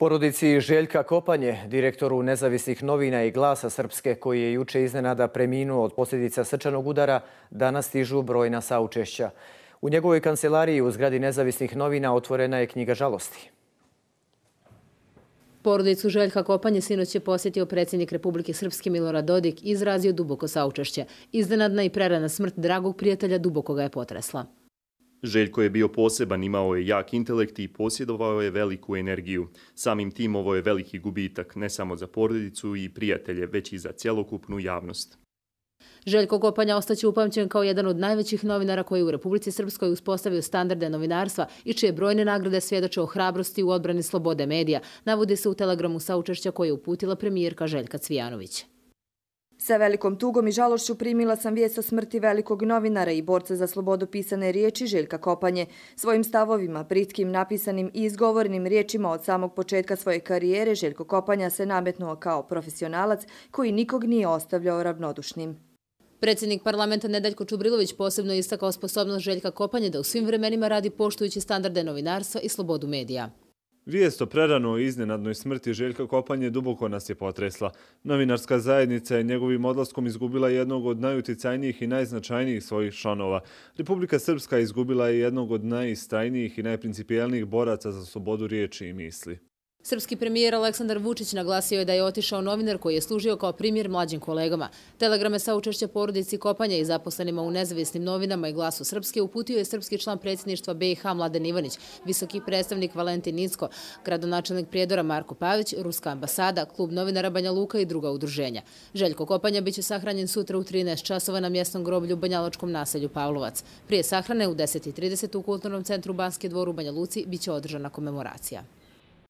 Porodici Željka Kopanje, direktoru nezavisnih novina i glasa Srpske, koji je juče iznenada preminuo od posljedica srčanog udara, danas stižu brojna saučešća. U njegovoj kancelariji u zgradi nezavisnih novina otvorena je knjiga žalosti. Porodicu Željka Kopanje sinoć je posjetio predsjednik Republike Srpske Milora Dodik i izrazio duboko saučešće. Iznenadna i prerana smrt dragog prijatelja duboko ga je potresla. Željko je bio poseban, imao je jak intelekt i posjedovao je veliku energiju. Samim tim ovo je veliki gubitak, ne samo za porodicu i prijatelje, već i za cjelokupnu javnost. Željko Kopanja ostaće upamćen kao jedan od najvećih novinara koji u Republici Srpskoj uspostavio standarde novinarstva i čije brojne nagrade svjedoče o hrabrosti u odbrani slobode medija, navodi se u telegramu saučešća koje je uputila premijerka Željka Cvijanovića. Sa velikom tugom i žalošću primila sam vijest o smrti velikog novinara i borca za slobodu pisane riječi Željka Kopanje. Svojim stavovima, pritkim, napisanim i izgovornim riječima od samog početka svoje karijere Željko Kopanja se nametnuo kao profesionalac koji nikog nije ostavljao ravnodušnim. Predsjednik parlamenta Nedaljko Čubrilović posebno istakao sposobnost Željka Kopanje da u svim vremenima radi poštujući standarde novinarstva i slobodu medija. Vijest o iznenadnoj smrti Željka Kopanje duboko nas je potresla. Novinarska zajednica je njegovim odlaskom izgubila jednog od najuticajnijih i najznačajnijih svojih članova. Republika Srpska izgubila je jednog od najistajnijih i najprincipijalnijih boraca za slobodu riječi i misli. Srpski premijer Aleksandar Vučić naglasio je da je otišao novinar koji je služio kao primjer mlađim kolegama. Telegrame sa učešća porodici Kopanja i zaposlenima u nezavisnim novinama i glasu Srpske uputio je srpski član predsjedništva BiH Mladen Ivanić, visoki predstavnik Valentin Nicko, gradonačelnik prijedora Marko Pavić, Ruska ambasada, klub novinara Banja Luka i druga udruženja. Željko Kopanja biće sahranjen sutra u 13 časova na mjesnom groblju Banjaločkom naselju Pavlovac. Prije sahrane u 10.30 u kulturnom centru Banske dvoru Banja Luci biće održana komemoracija.